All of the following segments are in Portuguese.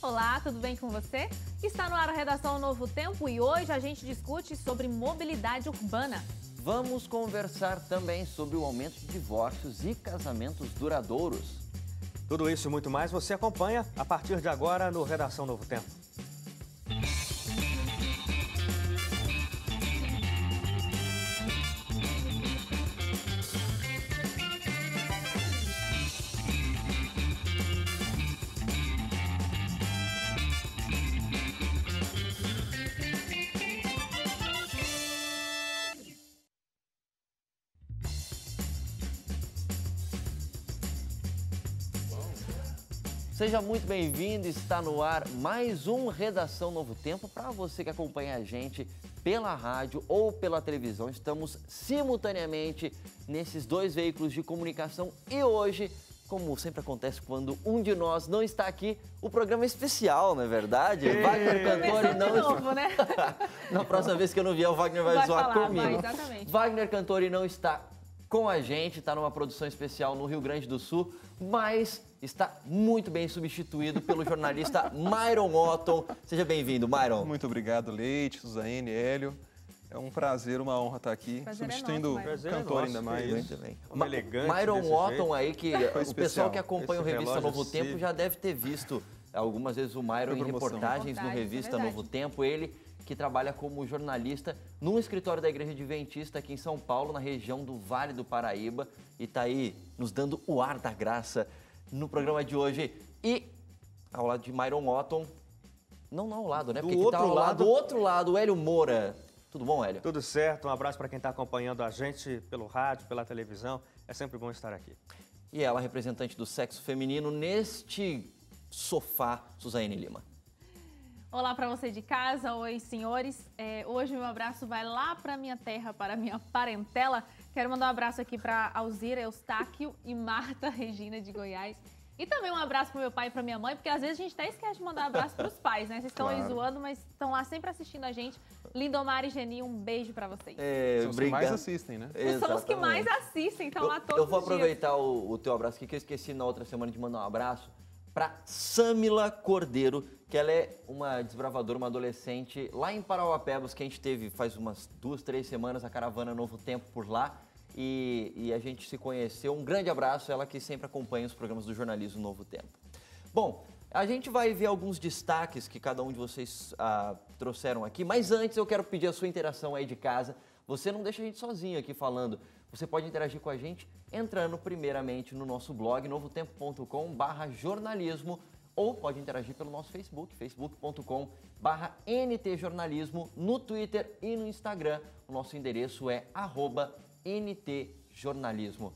Olá, tudo bem com você? Está no ar a redação Novo Tempo e hoje a gente discute sobre mobilidade urbana. Vamos conversar também sobre o aumento de divórcios e casamentos duradouros. Tudo isso e muito mais você acompanha a partir de agora no Redação Novo Tempo. Seja muito bem-vindo, está no ar mais um Redação Novo Tempo para você que acompanha a gente pela rádio ou pela televisão. Estamos simultaneamente nesses dois veículos de comunicação e hoje, como sempre acontece quando um de nós não está aqui, o programa é especial, não é verdade? Ei, é. Wagner Cantor e não. De novo, né? Na próxima vez que eu não vier, o Wagner vai, vai zoar falar, comigo. Vai, Wagner Cantori não está com a gente, está numa produção especial no Rio Grande do Sul, mas está muito bem substituído pelo jornalista Myron Otton. Seja bem-vindo, Myron. Muito obrigado, Leite, Suzane, Hélio. É um prazer, uma honra estar aqui, prazer é substituindo é o cantor é ainda mais. Muito bem. É uma elegante Myron Otton aí, que Foi o especial. pessoal que acompanha Esse o Revista Novo se... Tempo já deve ter visto eh, algumas vezes o Myron em reportagens no é Revista é Novo Tempo. Ele que trabalha como jornalista num escritório da Igreja Adventista aqui em São Paulo, na região do Vale do Paraíba, e está aí nos dando o ar da graça no programa de hoje. E ao lado de Myron Otton. Não, não ao lado, né? Do tá outro tá ao lado, lado, do outro lado, o Hélio Moura. Tudo bom, Hélio? Tudo certo. Um abraço para quem está acompanhando a gente pelo rádio, pela televisão. É sempre bom estar aqui. E ela, representante do sexo feminino, neste sofá, Suzane Lima. Olá para você de casa, oi senhores. É, hoje meu abraço vai lá para minha terra, para minha parentela, Quero mandar um abraço aqui para Alzira Eustáquio e Marta Regina de Goiás. E também um abraço pro meu pai e pra minha mãe, porque às vezes a gente até esquece de mandar um abraço pros pais, né? Vocês estão claro. aí zoando, mas estão lá sempre assistindo a gente. Lindomar e Geni, um beijo para vocês. É, são os que mais assistem, né? Exatamente. São os que mais assistem, estão lá todos Eu vou aproveitar o, o, teu abraço aqui, que eu esqueci na outra semana de mandar um abraço pra Samila Cordeiro, que ela é uma desbravadora, uma adolescente lá em Parauapebas, que a gente teve faz umas duas, três semanas a caravana Novo Tempo por lá e, e, a gente se conheceu. Um grande abraço, ela que sempre acompanha os programas do Jornalismo Novo Tempo. Bom, a gente vai ver alguns destaques que cada um de vocês ah, trouxeram aqui, mas antes eu quero pedir a sua interação aí de casa. Você não deixa a gente sozinho aqui falando. Você pode interagir com a gente entrando primeiramente no nosso blog novotempo.com/barra jornalismo ou pode interagir pelo nosso Facebook, facebook.com barra ntjornalismo, no Twitter e no Instagram. O nosso endereço é arroba NT Jornalismo.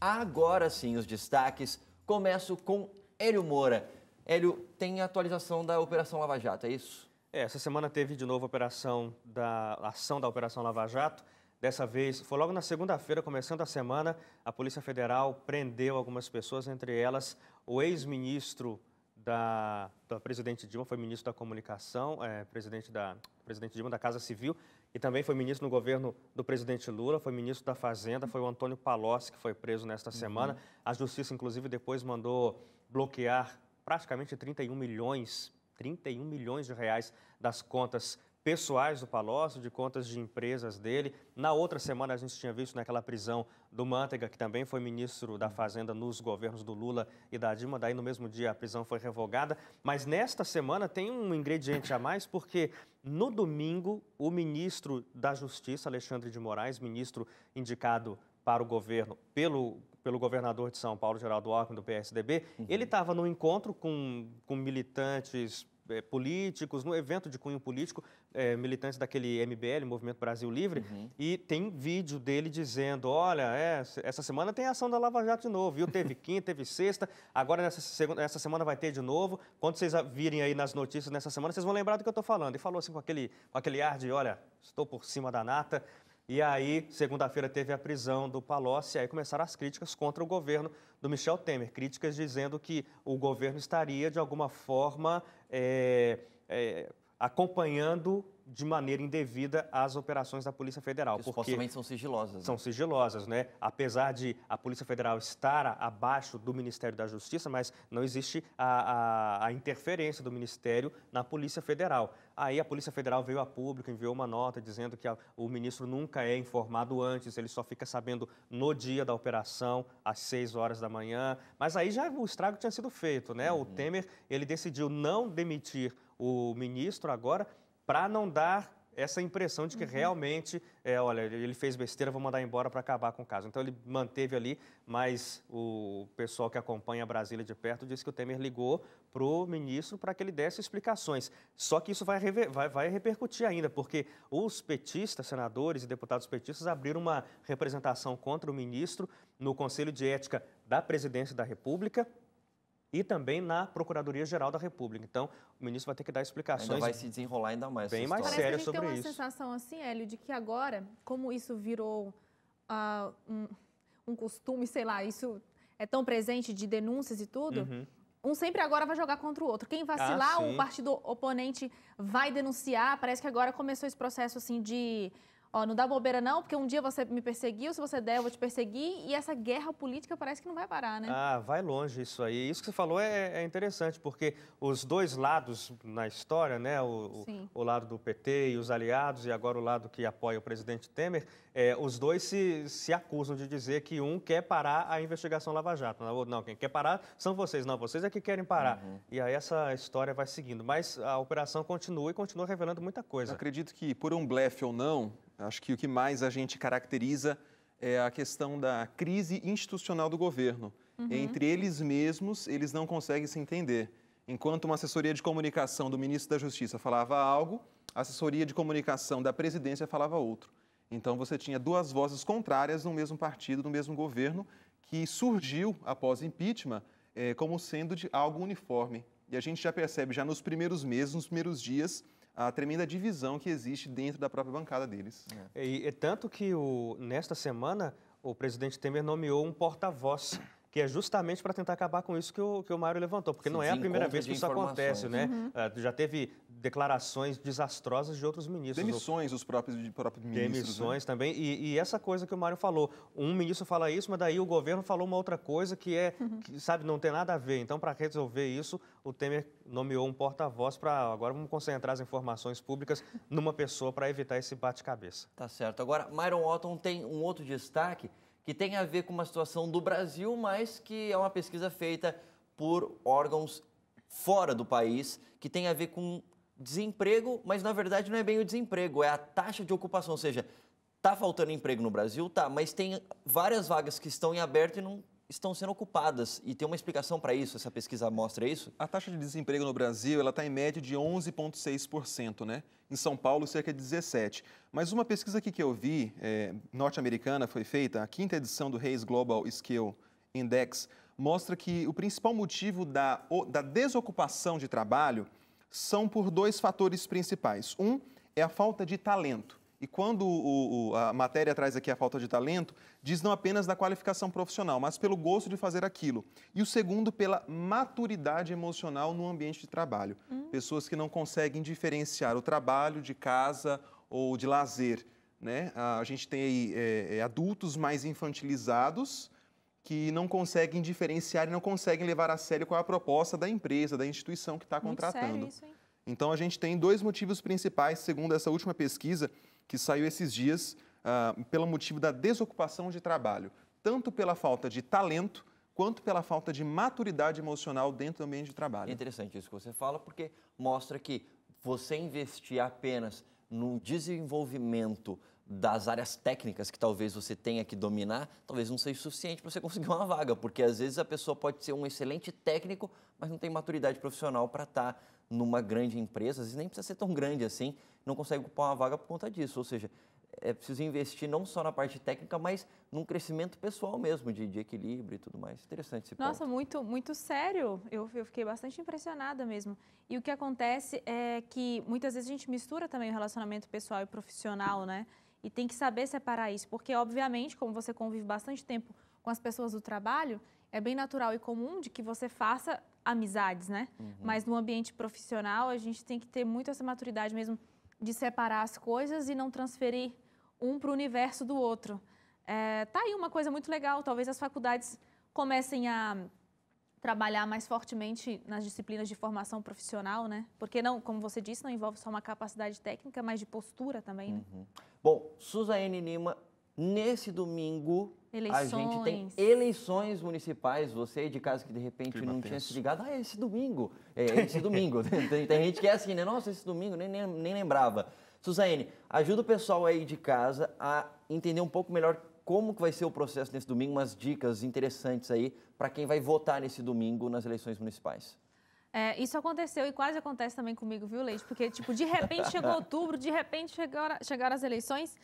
Agora sim, os destaques. Começo com Hélio Moura. Hélio, tem atualização da Operação Lava Jato, é isso? É, essa semana teve de novo a operação da a ação da Operação Lava Jato. Dessa vez, foi logo na segunda-feira, começando a semana, a Polícia Federal prendeu algumas pessoas, entre elas o ex-ministro da, da presidente Dilma, foi ministro da Comunicação, é, presidente da presidente Dilma da Casa Civil, e também foi ministro no governo do presidente Lula, foi ministro da Fazenda, foi o Antônio Palocci que foi preso nesta uhum. semana. A justiça, inclusive, depois mandou bloquear praticamente 31 milhões, 31 milhões de reais das contas pessoais do Palocci, de contas de empresas dele. Na outra semana, a gente tinha visto naquela prisão do Mantega, que também foi ministro da Fazenda nos governos do Lula e da Dilma. Daí, no mesmo dia, a prisão foi revogada. Mas nesta semana tem um ingrediente a mais, porque no domingo, o ministro da Justiça, Alexandre de Moraes, ministro indicado para o governo pelo, pelo governador de São Paulo, Geraldo Alckmin, do PSDB, uhum. ele estava num encontro com, com militantes é, políticos, no evento de cunho político, é, militantes daquele MBL, Movimento Brasil Livre, uhum. e tem vídeo dele dizendo: olha, é, essa semana tem ação da Lava Jato de novo, viu? Teve quinta, teve sexta, agora nessa, segunda, essa semana vai ter de novo. Quando vocês virem aí nas notícias nessa semana, vocês vão lembrar do que eu estou falando. E falou assim com aquele, com aquele ar de: olha, estou por cima da nata. E aí, segunda-feira, teve a prisão do Palocci, e aí começaram as críticas contra o governo do Michel Temer. Críticas dizendo que o governo estaria, de alguma forma, é, é, acompanhando de maneira indevida as operações da Polícia Federal. Que supostamente são sigilosas. Né? São sigilosas, né? Apesar de a Polícia Federal estar abaixo do Ministério da Justiça, mas não existe a, a, a interferência do Ministério na Polícia Federal. Aí a Polícia Federal veio a público, enviou uma nota dizendo que a, o ministro nunca é informado antes, ele só fica sabendo no dia da operação, às 6 horas da manhã. Mas aí já o estrago tinha sido feito, né? Uhum. O Temer, ele decidiu não demitir o ministro agora para não dar essa impressão de que uhum. realmente, é, olha, ele fez besteira, vou mandar embora para acabar com o caso. Então ele manteve ali, mas o pessoal que acompanha Brasília de perto disse que o Temer ligou para o ministro para que ele desse explicações. Só que isso vai, vai, vai repercutir ainda, porque os petistas, senadores e deputados petistas abriram uma representação contra o ministro no Conselho de Ética da Presidência da República e também na Procuradoria-Geral da República. Então, o ministro vai ter que dar explicações. Ainda vai se desenrolar ainda mais. Bem mais sério sobre isso. Parece que a gente tem uma sensação assim, Hélio, de que agora, como isso virou uh, um, um, costume, sei lá, isso é tão presente de denúncias e tudo... Uhum. Um sempre agora vai jogar contra o outro. Quem vacilar, ah, o partido oponente vai denunciar. Parece que agora começou esse processo assim de Ó, não dá bobeira não, porque um dia você me perseguiu, se você der, eu vou te perseguir. E essa guerra política parece que não vai parar, né? Ah, vai longe isso aí. Isso que você falou é, é interessante, porque os dois lados na história, né? O, o, o lado do PT e os aliados, e agora o lado que apoia o presidente Temer, é, os dois se, se acusam de dizer que um quer parar a investigação Lava Jato. Né? Não, quem quer parar são vocês, não, vocês é que querem parar. Uhum. E aí essa história vai seguindo. Mas a operação continua e continua revelando muita coisa. Eu acredito que, por um blefe ou não, acho que o que mais a gente caracteriza é a questão da crise institucional do governo. Uhum. Entre eles mesmos, eles não conseguem se entender. Enquanto uma assessoria de comunicação do ministro da Justiça falava algo, a assessoria de comunicação da presidência falava outro. Então você tinha duas vozes contrárias no mesmo partido, no mesmo governo, que surgiu após impeachment eh, como sendo de algo uniforme. E a gente já percebe, já nos primeiros meses, nos primeiros dias, a tremenda divisão que existe dentro da própria bancada deles. É. E, e tanto que o, nesta semana o presidente Temer nomeou um porta-voz que é justamente para tentar acabar com isso que o, que o Mário levantou, porque não é a primeira vez que isso acontece, né? Uhum. Uh, já teve declarações desastrosas de outros ministros. Demissões dos próprios, de próprios ministros. Né? Demissões né? também. E, e, essa coisa que o Mário falou, um ministro fala isso, mas daí o governo falou uma outra coisa que é, uhum. que, sabe, não tem nada a ver. Então, para resolver isso, o Temer nomeou um porta-voz para agora vamos concentrar as informações públicas numa pessoa para evitar esse bate-cabeça. Tá certo. Agora, Myron Otton tem um outro destaque que tem a ver com uma situação do Brasil, mas que é uma pesquisa feita por órgãos fora do país, que tem a ver com desemprego, mas na verdade não é bem o desemprego, é a taxa de ocupação, ou seja, tá faltando emprego no Brasil, tá, mas tem várias vagas que estão em aberto e não estão sendo ocupadas e tem uma explicação para isso, essa pesquisa mostra isso? A taxa de desemprego no Brasil, ela está em média de 11,6%, né? Em São Paulo, cerca de 17%. Mas uma pesquisa aqui que eu vi, é, norte-americana, foi feita, a quinta edição do Reis Global Skill Index, mostra que o principal motivo da, da desocupação de trabalho são por dois fatores principais. Um é a falta de talento. E quando o, o, a matéria traz aqui a falta de talento, diz não apenas da qualificação profissional, mas pelo gosto de fazer aquilo. E o segundo, pela maturidade emocional no ambiente de trabalho. Hum. Pessoas que não conseguem diferenciar o trabalho de casa ou de lazer. Né? A gente tem aí é, é, adultos mais infantilizados que não conseguem diferenciar e não conseguem levar a sério qual é a proposta da empresa, da instituição que está contratando. Muito sério isso, hein? Então, a gente tem dois motivos principais, segundo essa última pesquisa que saiu esses dias, ah, pelo motivo da desocupação de trabalho, tanto pela falta de talento quanto pela falta de maturidade emocional dentro do ambiente de trabalho. É interessante isso que você fala, porque mostra que você investir apenas no desenvolvimento das áreas técnicas que talvez você tenha que dominar, talvez não seja suficiente para você conseguir uma vaga, porque às vezes a pessoa pode ser um excelente técnico, mas não tem maturidade profissional para estar tá numa grande empresa, às vezes nem precisa ser tão grande assim, não consegue ocupar uma vaga por conta disso. Ou seja, é preciso investir não só na parte técnica, mas num crescimento pessoal mesmo, de, de equilíbrio e tudo mais. Interessante esse Nossa, ponto. muito, muito sério. Eu, eu fiquei bastante impressionada mesmo. E o que acontece é que muitas vezes a gente mistura também o relacionamento pessoal e profissional, né? E tem que saber separar isso, porque, obviamente, como você convive bastante tempo com as pessoas do trabalho, é bem natural e comum de que você faça amizades, né? Uhum. Mas no ambiente profissional, a gente tem que ter muito essa maturidade mesmo de separar as coisas e não transferir um para o universo do outro. É, tá aí uma coisa muito legal, talvez as faculdades comecem a trabalhar mais fortemente nas disciplinas de formação profissional, né? Porque não, como você disse, não envolve só uma capacidade técnica, mas de postura também, né? Uhum. Bom, Suzane Lima, nesse domingo Eleições. A gente tem eleições municipais. Você aí de casa que de repente Clima não tinha tenso. se ligado, ah, é esse domingo. É, é esse domingo. tem, tem, gente que é assim, né? Nossa, esse domingo nem, nem, nem lembrava. Suzaine, ajuda o pessoal aí de casa a entender um pouco melhor como que vai ser o processo nesse domingo, umas dicas interessantes aí para quem vai votar nesse domingo nas eleições municipais. É, isso aconteceu e quase acontece também comigo, viu, Leite? Porque, tipo, de repente chegou outubro, de repente chegaram, chegaram as eleições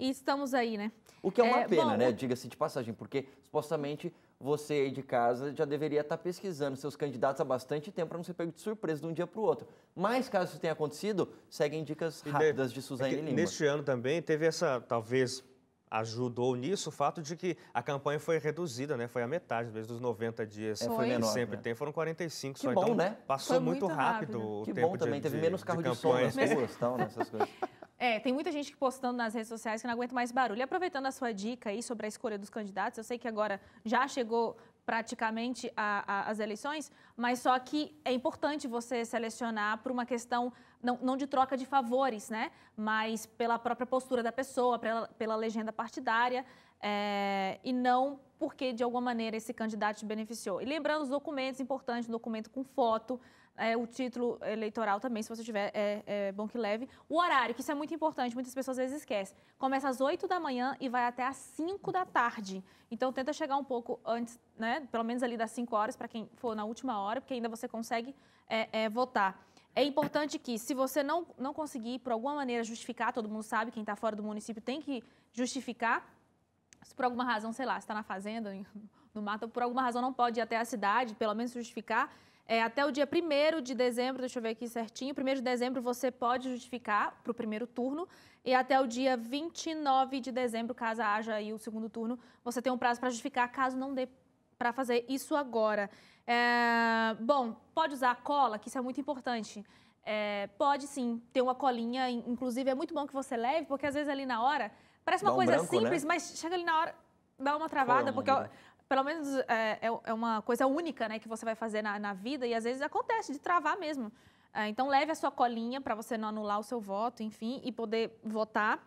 e estamos aí, né? O que é uma é, pena, bom, né? Diga-se de passagem, porque supostamente você aí de casa já deveria estar tá pesquisando seus candidatos há bastante tempo para não ser pego de surpresa de um dia para o outro. Mas, caso isso tenha acontecido, seguem dicas rápidas de Suzane é Lima. Neste ano também teve essa, talvez, ajudou nisso o fato de que a campanha foi reduzida, né? Foi a metade, mesmo dos 90 dias é, foi que menor, sempre né? tem, foram 45 que só. Bom, então, né? passou foi muito, muito rápido, rápido, o que tempo bom de, também, teve de, menos carro de, de som nas ruas, tal, nessas né? coisas. É, tem muita gente que postando nas redes sociais que não aguenta mais barulho. E aproveitando a sua dica aí sobre a escolha dos candidatos, eu sei que agora já chegou praticamente a, a, as eleições, mas só que é importante você selecionar por uma questão não, não de troca de favores, né? Mas pela própria postura da pessoa, pela, pela legenda partidária é, e não porque de alguma maneira esse candidato te beneficiou. E lembrando os documentos, importante um documento com foto, é, o título eleitoral também, se você tiver, é, é, bom que leve. O horário, que isso é muito importante, muitas pessoas às vezes esquecem. Começa às 8 da manhã e vai até às 5 da tarde. Então, tenta chegar um pouco antes, né? Pelo menos ali das 5 horas, para quem for na última hora, porque ainda você consegue é, é, votar. É importante que, se você não, não conseguir, por alguma maneira, justificar, todo mundo sabe, quem está fora do município tem que justificar. Se por alguma razão, sei lá, está na fazenda, no mato, por alguma razão não pode ir até a cidade, pelo menos justificar é, até o dia 1 de dezembro, deixa eu ver aqui certinho, 1 de dezembro você pode justificar para o primeiro turno e até o dia 29 de dezembro, caso haja aí o segundo turno, você tem um prazo para justificar, caso não dê para fazer isso agora. É, bom, pode usar a cola, que isso é muito importante. É, pode sim ter uma colinha, inclusive é muito bom que você leve, porque às vezes ali na hora parece uma um coisa branco, né? simples, né? mas chega ali na hora, dá uma travada, porque pelo menos é, é, é, uma coisa única né, que você vai fazer na, na vida e às vezes acontece de travar mesmo. É, então leve a sua colinha para você não anular o seu voto, enfim, e poder votar.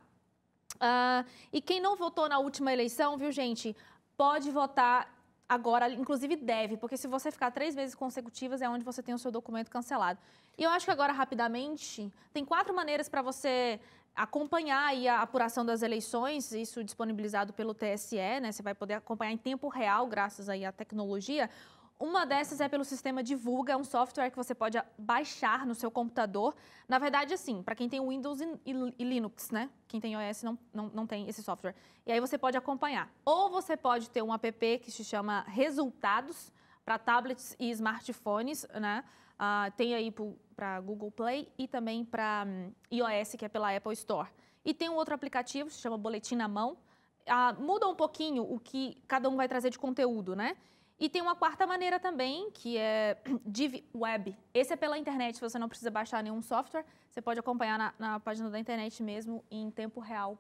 Uh, e quem não votou na última eleição, viu, gente, pode votar agora, inclusive deve, porque se você ficar três vezes consecutivas é onde você tem o seu documento cancelado. E eu acho que agora, rapidamente, tem quatro maneiras para você acompanhar a apuração das eleições, isso disponibilizado pelo TSE, né? Você vai poder acompanhar em tempo real, graças aí à tecnologia. Uma dessas é pelo sistema Divulga, é um software que você pode baixar no seu computador. Na verdade, assim, para quem tem Windows e Linux, né? Quem tem iOS não, não, não tem esse software. E aí você pode acompanhar. Ou você pode ter um app que se chama Resultados, para tablets e smartphones, né? Uh, tem aí para Google Play e também para um, iOS, que é pela Apple Store. E tem um outro aplicativo, se chama Boletim na Mão. Uh, muda um pouquinho o que cada um vai trazer de conteúdo, né? E tem uma quarta maneira também, que é Div Web. Esse é pela internet, você não precisa baixar nenhum software, você pode acompanhar na, na página da internet mesmo em tempo real.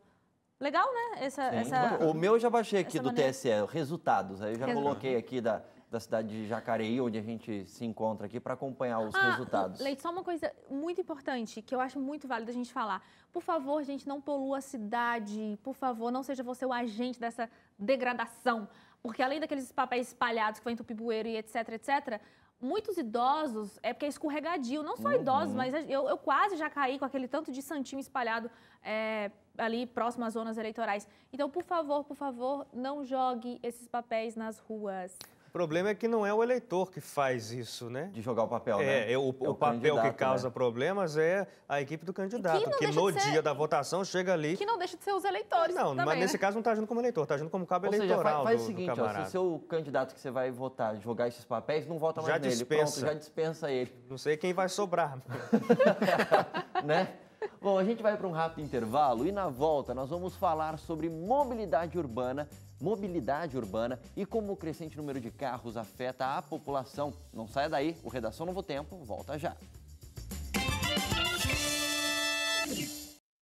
Legal, né? Essa, essa o meu eu já baixei aqui do maneira. TSE, resultados. Aí eu já Resultado. coloquei aqui da, da cidade de Jacareí, onde a gente se encontra aqui, para acompanhar os ah, resultados. Leite, só uma coisa muito importante que eu acho muito válido a gente falar. Por favor, gente, não polua a cidade. Por favor, não seja você o agente dessa degradação. Porque além daqueles papéis espalhados que vão em tupibueiro e etc, etc, muitos idosos, é porque é escorregadio, não só uhum. idosos, mas eu, eu quase já caí com aquele tanto de santinho espalhado é, ali próximo às zonas eleitorais. Então, por favor, por favor, não jogue esses papéis nas ruas. O problema é que não é o eleitor que faz isso, né? De jogar o papel, é, né? É, o, é o, o papel que né? causa né? problemas é a equipe do candidato, que, no ser... dia da votação chega ali. Que não deixa de ser os eleitores. Não, também, mas nesse né? caso não está agindo como eleitor, está agindo como cabo Ou eleitoral. Seja, faz, faz o seguinte: do ó, se o seu candidato que você vai votar jogar esses papéis, não vota mais já nele. Dispensa. Pronto, já dispensa ele. Não sei quem vai sobrar. né? Bom, a gente vai para um rápido intervalo e na volta nós vamos falar sobre mobilidade urbana mobilidade urbana e como o crescente número de carros afeta a população. Não saia daí, o Redação Novo Tempo volta já.